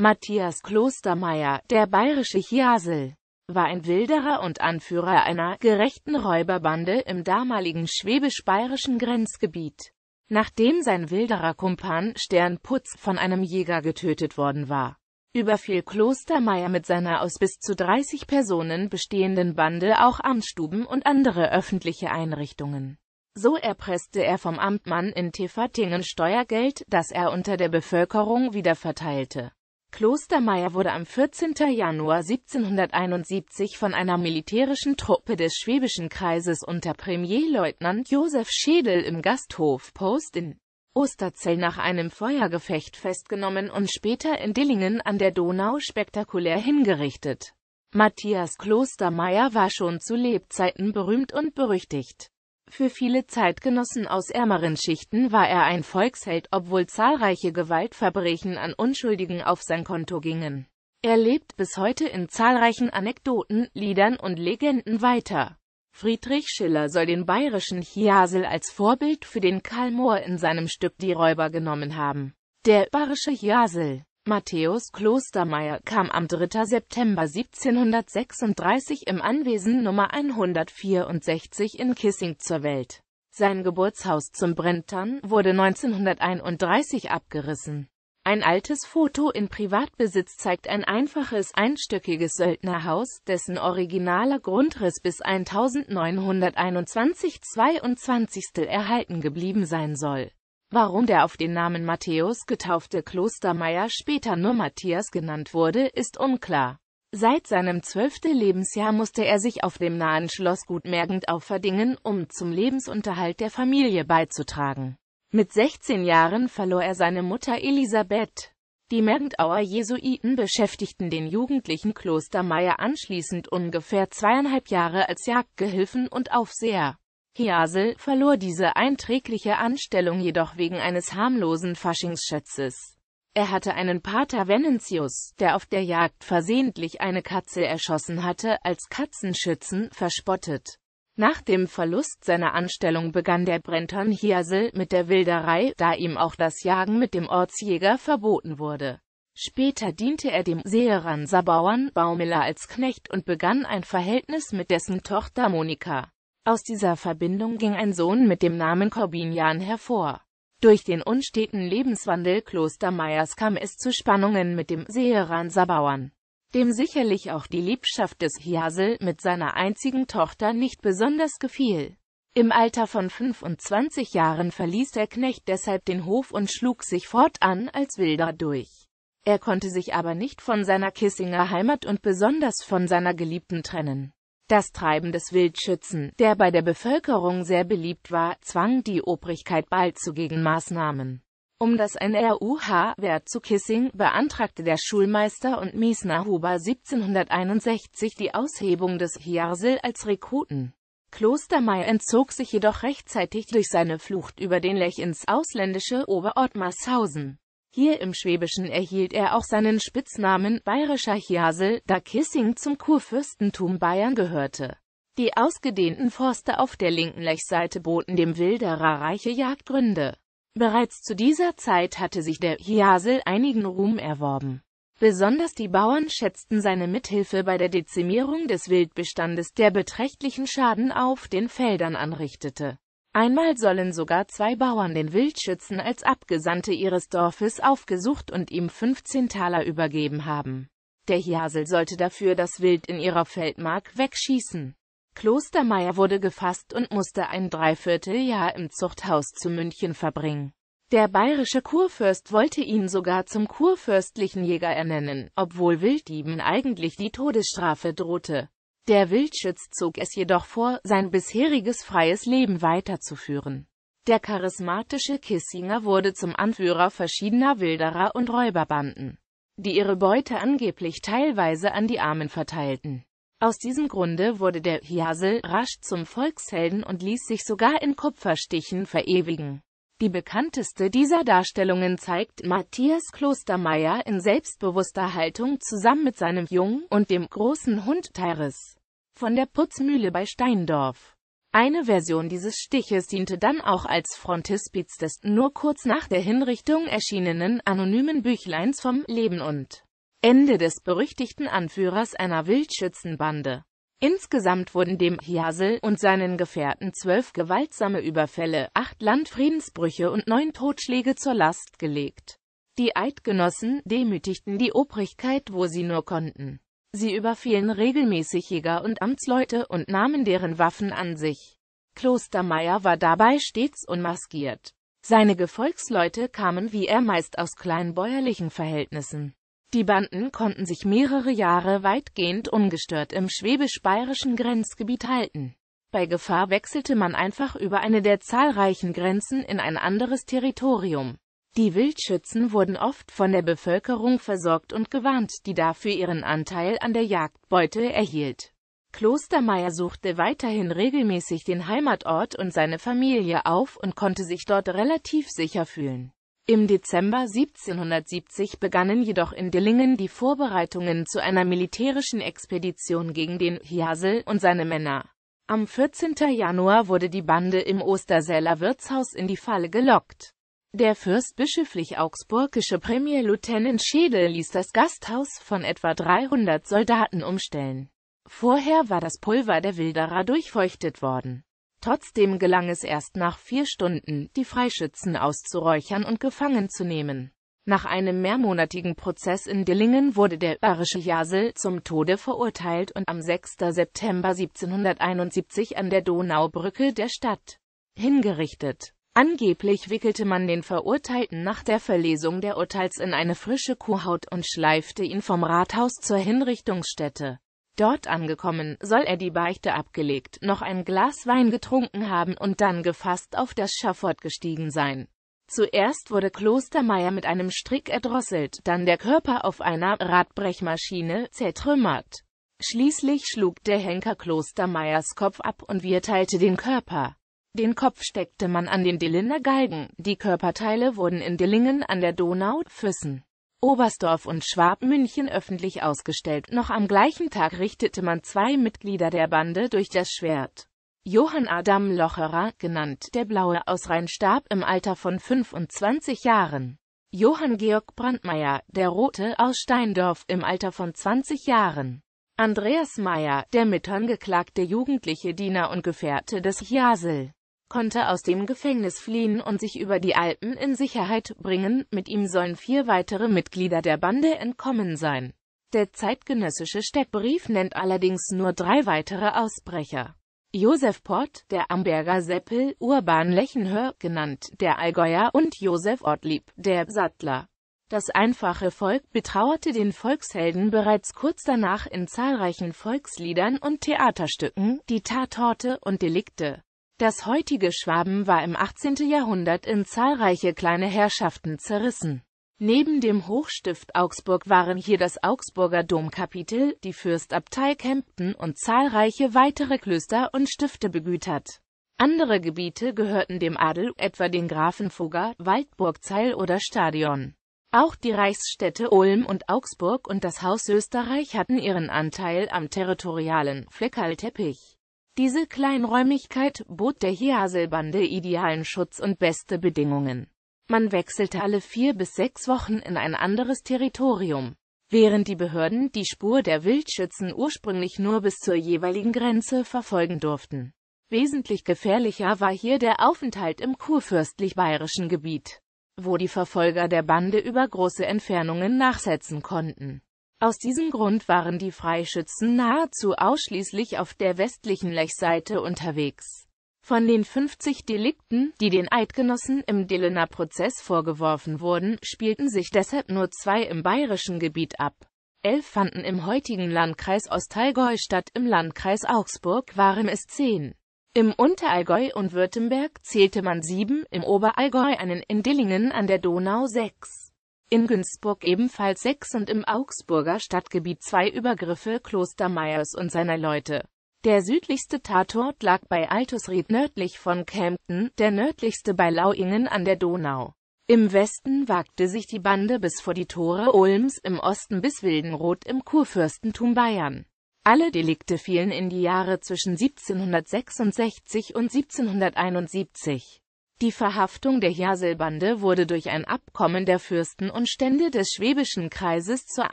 Matthias Klostermeier, der bayerische Chiasel, war ein Wilderer und Anführer einer gerechten Räuberbande im damaligen schwäbisch-bayerischen Grenzgebiet. Nachdem sein wilderer Kumpan Sternputz von einem Jäger getötet worden war, überfiel Klostermeier mit seiner aus bis zu 30 Personen bestehenden Bande auch Amtsstuben und andere öffentliche Einrichtungen. So erpresste er vom Amtmann in Tefertingen Steuergeld, das er unter der Bevölkerung wieder verteilte. Klostermeier wurde am 14. Januar 1771 von einer militärischen Truppe des Schwäbischen Kreises unter Premierleutnant Josef Schädel im Gasthof Post in Osterzell nach einem Feuergefecht festgenommen und später in Dillingen an der Donau spektakulär hingerichtet. Matthias Klostermeier war schon zu Lebzeiten berühmt und berüchtigt. Für viele Zeitgenossen aus ärmeren Schichten war er ein Volksheld, obwohl zahlreiche Gewaltverbrechen an Unschuldigen auf sein Konto gingen. Er lebt bis heute in zahlreichen Anekdoten, Liedern und Legenden weiter. Friedrich Schiller soll den bayerischen Chiasel als Vorbild für den Karl Mohr in seinem Stück Die Räuber genommen haben. Der bayerische Chiasel Matthäus Klostermeier kam am 3. September 1736 im Anwesen Nummer 164 in Kissing zur Welt. Sein Geburtshaus zum Brentern wurde 1931 abgerissen. Ein altes Foto in Privatbesitz zeigt ein einfaches einstöckiges Söldnerhaus, dessen originaler Grundriss bis 1921-22 erhalten geblieben sein soll Warum der auf den Namen Matthäus getaufte Klostermeier später nur Matthias genannt wurde, ist unklar. Seit seinem zwölften Lebensjahr musste er sich auf dem nahen Schloss Gut Mergendau verdingen, um zum Lebensunterhalt der Familie beizutragen. Mit 16 Jahren verlor er seine Mutter Elisabeth. Die Mergendauer Jesuiten beschäftigten den jugendlichen Klostermeier anschließend ungefähr zweieinhalb Jahre als Jagdgehilfen und Aufseher. Hiasel verlor diese einträgliche Anstellung jedoch wegen eines harmlosen Faschingsschätzes. Er hatte einen Pater Venentius, der auf der Jagd versehentlich eine Katze erschossen hatte, als Katzenschützen verspottet. Nach dem Verlust seiner Anstellung begann der Brenton Hiasel mit der Wilderei, da ihm auch das Jagen mit dem Ortsjäger verboten wurde. Später diente er dem Seheran Sabauern Baumiller als Knecht und begann ein Verhältnis mit dessen Tochter Monika. Aus dieser Verbindung ging ein Sohn mit dem Namen Corbinian hervor. Durch den unsteten Lebenswandel Klostermeiers kam es zu Spannungen mit dem Seeranser Bauern, dem sicherlich auch die Liebschaft des Hiasel mit seiner einzigen Tochter nicht besonders gefiel. Im Alter von 25 Jahren verließ der Knecht deshalb den Hof und schlug sich fortan als Wilder durch. Er konnte sich aber nicht von seiner Kissinger Heimat und besonders von seiner Geliebten trennen. Das Treiben des Wildschützen, der bei der Bevölkerung sehr beliebt war, zwang die Obrigkeit bald zu Gegenmaßnahmen. Um das NRUH-Wert zu Kissing beantragte der Schulmeister und Miesner Huber 1761 die Aushebung des Hiarsel als Rekruten. Klostermeier entzog sich jedoch rechtzeitig durch seine Flucht über den Lech ins ausländische Oberort Masshausen. Hier im Schwäbischen erhielt er auch seinen Spitznamen «Bayerischer Chiasel», da Kissing zum Kurfürstentum Bayern gehörte. Die ausgedehnten Forste auf der linken Lechseite boten dem Wilderer reiche Jagdgründe. Bereits zu dieser Zeit hatte sich der Hiasel einigen Ruhm erworben. Besonders die Bauern schätzten seine Mithilfe bei der Dezimierung des Wildbestandes, der beträchtlichen Schaden auf den Feldern anrichtete. Einmal sollen sogar zwei Bauern den Wildschützen als Abgesandte ihres Dorfes aufgesucht und ihm 15 Taler übergeben haben. Der Hiasel sollte dafür das Wild in ihrer Feldmark wegschießen. Klostermeier wurde gefasst und musste ein Dreivierteljahr im Zuchthaus zu München verbringen. Der bayerische Kurfürst wollte ihn sogar zum kurfürstlichen Jäger ernennen, obwohl Wilddieben eigentlich die Todesstrafe drohte. Der Wildschütz zog es jedoch vor, sein bisheriges freies Leben weiterzuführen. Der charismatische Kissinger wurde zum Anführer verschiedener Wilderer und Räuberbanden, die ihre Beute angeblich teilweise an die Armen verteilten. Aus diesem Grunde wurde der Hiasel rasch zum Volkshelden und ließ sich sogar in Kupferstichen verewigen. Die bekannteste dieser Darstellungen zeigt Matthias Klostermeier in selbstbewusster Haltung zusammen mit seinem Jungen und dem großen Hund Teres von der Putzmühle bei Steindorf. Eine Version dieses Stiches diente dann auch als Frontispiz des nur kurz nach der Hinrichtung erschienenen anonymen Büchleins vom Leben und Ende des berüchtigten Anführers einer Wildschützenbande. Insgesamt wurden dem Hiasel und seinen Gefährten zwölf gewaltsame Überfälle, acht Landfriedensbrüche und neun Totschläge zur Last gelegt. Die Eidgenossen demütigten die Obrigkeit, wo sie nur konnten. Sie überfielen regelmäßig Jäger und Amtsleute und nahmen deren Waffen an sich. Klostermeier war dabei stets unmaskiert. Seine Gefolgsleute kamen wie er meist aus kleinbäuerlichen Verhältnissen. Die Banden konnten sich mehrere Jahre weitgehend ungestört im schwäbisch-bayerischen Grenzgebiet halten. Bei Gefahr wechselte man einfach über eine der zahlreichen Grenzen in ein anderes Territorium. Die Wildschützen wurden oft von der Bevölkerung versorgt und gewarnt, die dafür ihren Anteil an der Jagdbeute erhielt. Klostermeier suchte weiterhin regelmäßig den Heimatort und seine Familie auf und konnte sich dort relativ sicher fühlen. Im Dezember 1770 begannen jedoch in Dillingen die Vorbereitungen zu einer militärischen Expedition gegen den Hiasel und seine Männer. Am 14. Januar wurde die Bande im Ostersäler Wirtshaus in die Falle gelockt. Der fürstbischöflich-augsburgische Premier Lieutenant Schädel ließ das Gasthaus von etwa 300 Soldaten umstellen. Vorher war das Pulver der Wilderer durchfeuchtet worden. Trotzdem gelang es erst nach vier Stunden, die Freischützen auszuräuchern und gefangen zu nehmen. Nach einem mehrmonatigen Prozess in Dillingen wurde der bayerische Jasel zum Tode verurteilt und am 6. September 1771 an der Donaubrücke der Stadt hingerichtet. Angeblich wickelte man den Verurteilten nach der Verlesung der Urteils in eine frische Kuhhaut und schleifte ihn vom Rathaus zur Hinrichtungsstätte. Dort angekommen, soll er die Beichte abgelegt, noch ein Glas Wein getrunken haben und dann gefasst auf das Schafott gestiegen sein. Zuerst wurde Klostermeier mit einem Strick erdrosselt, dann der Körper auf einer Radbrechmaschine zertrümmert. Schließlich schlug der Henker Klostermeiers Kopf ab und wir teilte den Körper. Den Kopf steckte man an den Dillinger Galgen, die Körperteile wurden in Dillingen an der Donau, Füssen Oberstdorf und Schwab-München öffentlich ausgestellt. Noch am gleichen Tag richtete man zwei Mitglieder der Bande durch das Schwert. Johann Adam Locherer, genannt der Blaue aus Rhein, starb im Alter von 25 Jahren. Johann Georg Brandmeier, der Rote aus Steindorf, im Alter von 20 Jahren. Andreas Meyer, der mitangeklagte jugendliche Diener und Gefährte des Jasel konnte aus dem Gefängnis fliehen und sich über die Alpen in Sicherheit bringen, mit ihm sollen vier weitere Mitglieder der Bande entkommen sein. Der zeitgenössische Steckbrief nennt allerdings nur drei weitere Ausbrecher. Josef Port, der Amberger Seppel, Urban Lechenhör, genannt, der Allgäuer und Josef Ortlieb, der Sattler. Das einfache Volk betrauerte den Volkshelden bereits kurz danach in zahlreichen Volksliedern und Theaterstücken, die Tatorte und Delikte. Das heutige Schwaben war im 18. Jahrhundert in zahlreiche kleine Herrschaften zerrissen. Neben dem Hochstift Augsburg waren hier das Augsburger Domkapitel, die Fürstabtei Kempten und zahlreiche weitere Klöster und Stifte begütert. Andere Gebiete gehörten dem Adel, etwa den Grafenfugger, Waldburgzeil oder Stadion. Auch die Reichsstädte Ulm und Augsburg und das Haus Österreich hatten ihren Anteil am territorialen Fleckalteppich. Diese Kleinräumigkeit bot der Hiaselbande idealen Schutz und beste Bedingungen. Man wechselte alle vier bis sechs Wochen in ein anderes Territorium. Während die Behörden die Spur der Wildschützen ursprünglich nur bis zur jeweiligen Grenze verfolgen durften. Wesentlich gefährlicher war hier der Aufenthalt im kurfürstlich-bayerischen Gebiet, wo die Verfolger der Bande über große Entfernungen nachsetzen konnten. Aus diesem Grund waren die Freischützen nahezu ausschließlich auf der westlichen Lechseite unterwegs. Von den 50 Delikten, die den Eidgenossen im Dillener Prozess vorgeworfen wurden, spielten sich deshalb nur zwei im bayerischen Gebiet ab. Elf fanden im heutigen Landkreis Ostallgäu statt, im Landkreis Augsburg waren es zehn. Im Unterallgäu und Württemberg zählte man sieben, im Oberallgäu einen, in Dillingen an der Donau sechs in Günzburg ebenfalls sechs und im Augsburger Stadtgebiet zwei Übergriffe Klostermeiers und seiner Leute. Der südlichste Tatort lag bei Altusried nördlich von Kempten, der nördlichste bei Lauingen an der Donau. Im Westen wagte sich die Bande bis vor die Tore Ulms, im Osten bis Wildenroth im Kurfürstentum Bayern. Alle Delikte fielen in die Jahre zwischen 1766 und 1771. Die Verhaftung der Jaselbande wurde durch ein Abkommen der Fürsten und Stände des Schwäbischen Kreises zur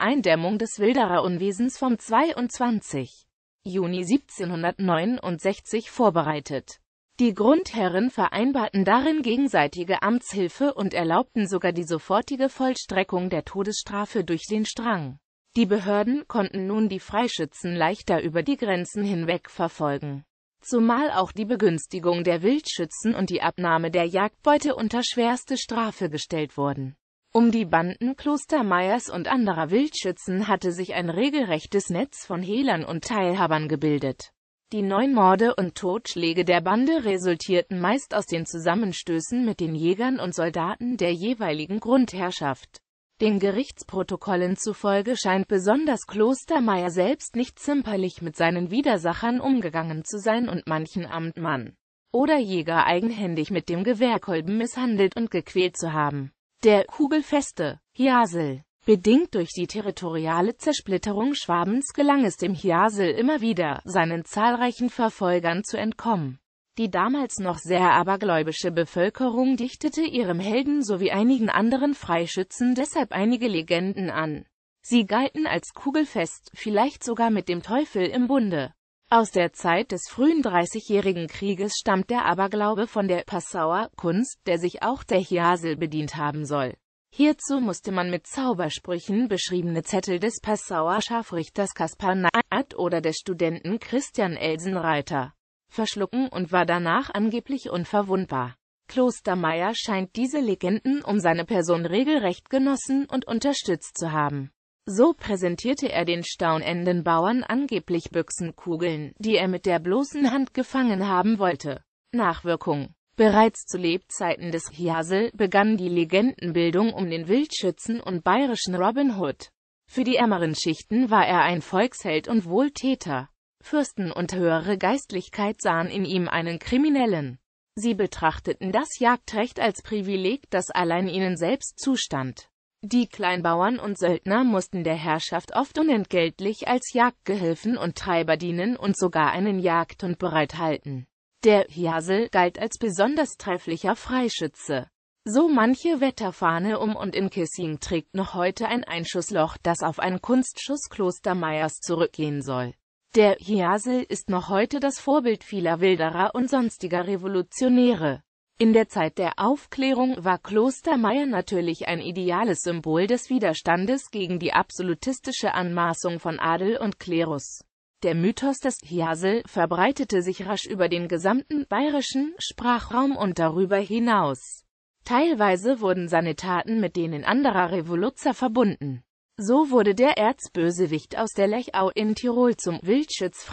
Eindämmung des Wildererunwesens vom 22. Juni 1769 vorbereitet. Die Grundherren vereinbarten darin gegenseitige Amtshilfe und erlaubten sogar die sofortige Vollstreckung der Todesstrafe durch den Strang. Die Behörden konnten nun die Freischützen leichter über die Grenzen hinweg verfolgen zumal auch die Begünstigung der Wildschützen und die Abnahme der Jagdbeute unter schwerste Strafe gestellt wurden. Um die Banden Klostermeiers und anderer Wildschützen hatte sich ein regelrechtes Netz von Hehlern und Teilhabern gebildet. Die neun Morde und Totschläge der Bande resultierten meist aus den Zusammenstößen mit den Jägern und Soldaten der jeweiligen Grundherrschaft. Den Gerichtsprotokollen zufolge scheint besonders Klostermeier selbst nicht zimperlich mit seinen Widersachern umgegangen zu sein und manchen Amtmann oder Jäger eigenhändig mit dem Gewehrkolben misshandelt und gequält zu haben. Der kugelfeste Hiasel Bedingt durch die territoriale Zersplitterung Schwabens gelang es dem Hiasel immer wieder, seinen zahlreichen Verfolgern zu entkommen. Die damals noch sehr abergläubische Bevölkerung dichtete ihrem Helden sowie einigen anderen Freischützen deshalb einige Legenden an. Sie galten als kugelfest, vielleicht sogar mit dem Teufel im Bunde. Aus der Zeit des frühen Dreißigjährigen Krieges stammt der Aberglaube von der Passauer Kunst, der sich auch der Hiasel bedient haben soll. Hierzu musste man mit Zaubersprüchen beschriebene Zettel des Passauer Scharfrichters Kaspar Naat oder des Studenten Christian Elsenreiter verschlucken und war danach angeblich unverwundbar. Klostermeier scheint diese Legenden um seine Person regelrecht genossen und unterstützt zu haben. So präsentierte er den staunenden Bauern angeblich Büchsenkugeln, die er mit der bloßen Hand gefangen haben wollte. Nachwirkung Bereits zu Lebzeiten des Hiasel begann die Legendenbildung um den Wildschützen und bayerischen Robin Hood. Für die ärmeren Schichten war er ein Volksheld und Wohltäter. Fürsten und höhere Geistlichkeit sahen in ihm einen Kriminellen. Sie betrachteten das Jagdrecht als Privileg, das allein ihnen selbst zustand. Die Kleinbauern und Söldner mussten der Herrschaft oft unentgeltlich als Jagdgehilfen und Treiber dienen und sogar einen Jagdhund bereithalten. Der Hiasel galt als besonders trefflicher Freischütze. So manche Wetterfahne um und in Kissing trägt noch heute ein Einschussloch, das auf ein Kunstschuss Klostermeiers zurückgehen soll. Der Hiasel ist noch heute das Vorbild vieler Wilderer und sonstiger Revolutionäre. In der Zeit der Aufklärung war Klostermeier natürlich ein ideales Symbol des Widerstandes gegen die absolutistische Anmaßung von Adel und Klerus. Der Mythos des Hiasel verbreitete sich rasch über den gesamten bayerischen Sprachraum und darüber hinaus. Teilweise wurden seine Taten mit denen anderer Revoluzzer verbunden. So wurde der Erzbösewicht aus der Lechau in Tirol zum Wildschütz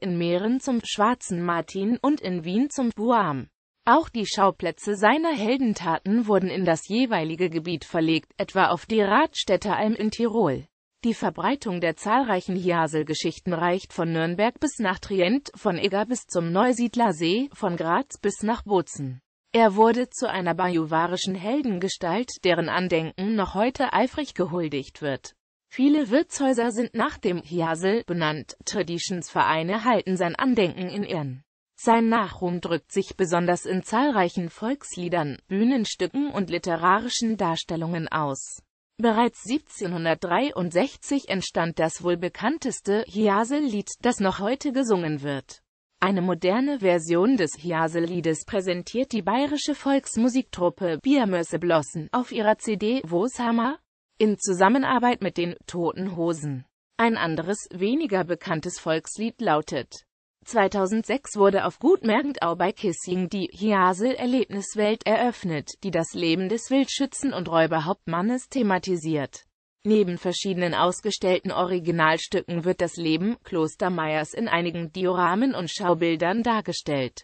in Mähren zum Schwarzen Martin und in Wien zum Buam. Auch die Schauplätze seiner Heldentaten wurden in das jeweilige Gebiet verlegt, etwa auf die Radstädter Alm in Tirol. Die Verbreitung der zahlreichen Hiasel-Geschichten reicht von Nürnberg bis nach Trient, von Egger bis zum Neusiedler See, von Graz bis nach Bozen. Er wurde zu einer bajuwarischen Heldengestalt, deren Andenken noch heute eifrig gehuldigt wird. Viele Wirtshäuser sind nach dem Hiasel benannt, Traditionsvereine halten sein Andenken in Ehren. Sein Nachruhm drückt sich besonders in zahlreichen Volksliedern, Bühnenstücken und literarischen Darstellungen aus. Bereits 1763 entstand das wohl bekannteste hiasel lied das noch heute gesungen wird eine moderne Version des Hjaseliedes präsentiert die bayerische Volksmusiktruppe Biermöse Blossen auf ihrer CD Wo's Hammer? in Zusammenarbeit mit den Toten Hosen. Ein anderes, weniger bekanntes Volkslied lautet 2006 wurde auf Gut Mergentau bei Kissing die Hiasel-Erlebniswelt eröffnet, die das Leben des Wildschützen und Räuberhauptmannes thematisiert. Neben verschiedenen ausgestellten Originalstücken wird das Leben Kloster Meyers in einigen Dioramen und Schaubildern dargestellt